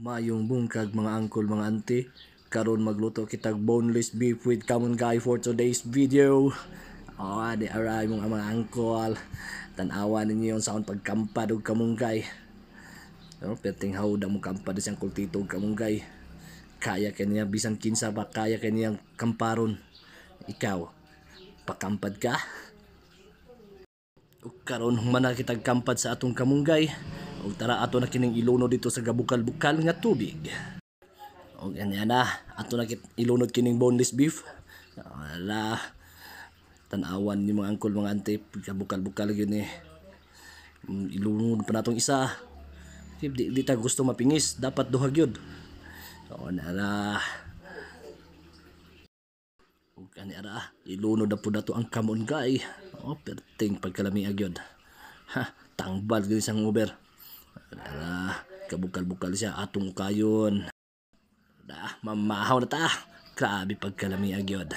Mayong bungkag mga angkol mga auntie karon magluto kitag boneless beef with common guy for today's video oh di aray mong mga angkol tanawa ninyo yung sound pagkampad og kamunggay oh, pero perting da mo kampad siyang kultito og kamunggay kaya kaniya bisan kinsa ba kaya kaniyang kamparon ikaw pakampad ka o karon humana kitag kampad sa atong kamunggay o tara ato na kining ilunod dito sa gabukal-bukal nga tubig. O ganyan na, ato na ilunod kining boneless beef. Ala, tanawan ni mga angkol, mga ante, gabukal-bukal yun eh. Mm, ilunod pa natong isa. Di, di, ta gusto mapingis, dapat duha yun. O nala, o kani ara, ilunod na po na to ang kamon guy. O oh, perting pagkalami yun. Ha, tangbal gani sang uber. Dara, kabukal-bukal siya atong kayon. Da, mamahaw na ta. Grabe pagkalamiag yun.